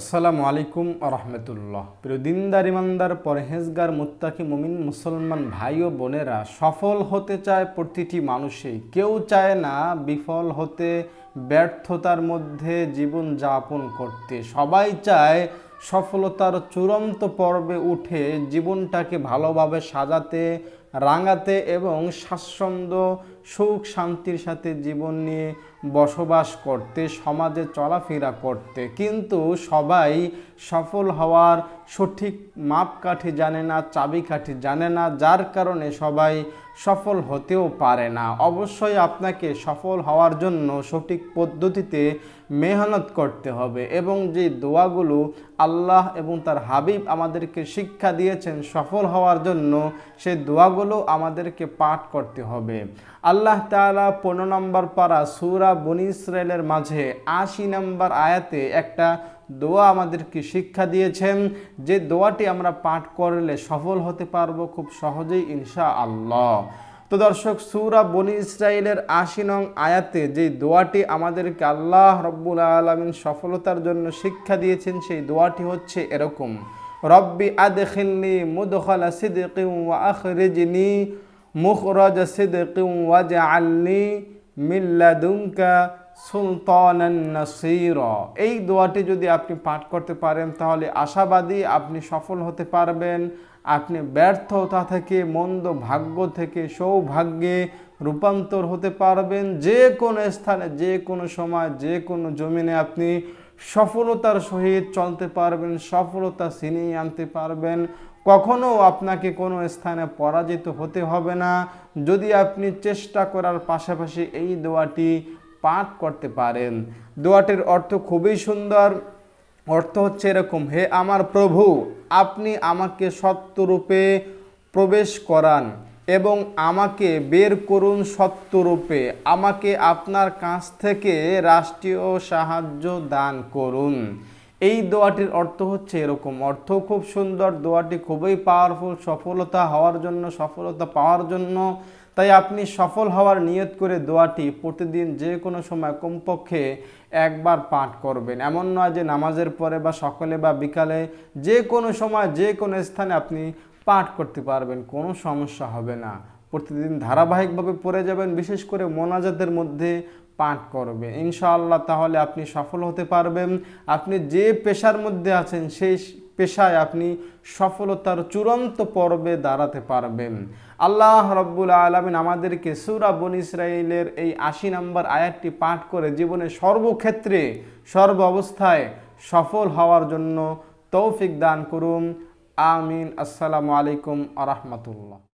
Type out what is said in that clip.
আসসালামু আলাইকুম রহমতুল্লাহ প্রিয় দিনদার ইমানদার পরহেজগার মুত্তাকি মুমিন মুসলমান ভাই ও বোনেরা সফল হতে চায় প্রতিটি মানুষই কেউ চায় না বিফল হতে ব্যর্থতার মধ্যে জীবন যাপন করতে সবাই চায় সফলতার চূড়ান্ত পর্বে উঠে জীবনটাকে ভালোভাবে সাজাতে রাঙাতে এবং স্বাচ্ছন্দ্য সুখ শান্তির সাথে জীবন নিয়ে বসবাস করতে সমাজে চলাফেরা করতে কিন্তু সবাই সফল হওয়ার সঠিক মাপকাঠি জানে না চাবিকাঠি জানে না যার কারণে সবাই সফল হতেও পারে না অবশ্যই আপনাকে সফল হওয়ার জন্য সঠিক পদ্ধতিতে মেহনত করতে হবে এবং যে দোয়াগুলো আল্লাহ এবং তার হাবিব আমাদেরকে শিক্ষা দিয়েছেন সফল হওয়ার জন্য সে দোয়াগুলো হলো আমাদেরকে পাঠ করতে হবে আল্লাহ তালা পনেরো নম্বর পাড়া সুরা বনি ইসরায়েলের মাঝে আশি নম্বর আয়াতে একটা দোয়া আমাদেরকে শিক্ষা দিয়েছেন যে দোয়াটি আমরা পাঠ করলে সফল হতে পারবো খুব সহজেই ইনশা আল্লাহ তো দর্শক সুরা বনি ইসরায়েলের আশি নং আয়াতে যে দোয়াটি আমাদেরকে আল্লাহ রব্বুল আলমিন সফলতার জন্য শিক্ষা দিয়েছেন সেই দোয়াটি হচ্ছে এরকম রব্বি আদখিলনি মুদখলা সিদ্দিকিউ ওয়া আখরিজনি মুখরজ সিদ্দিকিউ ওয়া আল্লি মিল্লাদুঙ্কা সুলতানান নাসির এই দোয়াটি যদি আপনি পাঠ করতে পারেন তাহলে আশাবাদী আপনি সফল হতে পারবেন আপনি ব্যর্থতা থেকে মন্দ ভাগ্য থেকে সৌভাগ্যে রূপান্তর হতে পারবেন যে কোনো স্থানে যে কোনো সময় যে কোনো জমিনে আপনি সফলতার সহিত চলতে পারবেন সফলতা ছিনিয়ে আনতে পারবেন কখনো আপনাকে কোনো স্থানে পরাজিত হতে হবে না যদি আপনি চেষ্টা করার পাশাপাশি এই দোয়াটি পাঠ করতে পারেন দোয়াটির অর্থ খুবই সুন্দর অর্থ হচ্ছে এরকম হে আমার প্রভু আপনি আমাকে সত্যরূপে প্রবেশ করান এবং আমাকে বের করুন সত্যরূপে আমাকে আপনার কাছ থেকে রাষ্ট্রীয় সাহায্য দান করুন এই দোয়াটির অর্থ হচ্ছে এরকম অর্থ খুব সুন্দর দোয়াটি খুবই পাওয়ারফুল সফলতা হওয়ার জন্য সফলতা পাওয়ার জন্য তাই আপনি সফল হওয়ার নিয়ত করে দোয়াটি প্রতিদিন যে কোনো সময় কমপক্ষে একবার পাঠ করবেন এমন নয় যে নামাজের পরে বা সকালে বা বিকালে যে কোনো সময় যে কোনো স্থানে আপনি পাঠ করতে পারবেন কোনো সমস্যা হবে না প্রতিদিন ধারাবাহিকভাবে পড়ে যাবেন বিশেষ করে মোনাজাদের মধ্যে পাঠ করবে ইনশাআল্লাহ তাহলে আপনি সফল হতে পারবেন আপনি যে পেশার মধ্যে আছেন সেই পেশায় আপনি সফলতার চূড়ান্ত পর্বে দাঁড়াতে পারবেন আল্লাহ রব্বুল আলমিন আমাদেরকে সুরা বন ইসরায়েলের এই আশি নম্বর আয়াতটি পাঠ করে জীবনে সর্বক্ষেত্রে সর্ব অবস্থায় সফল হওয়ার জন্য তৌফিক দান করুন آمين السلام عليكم ورحمة الله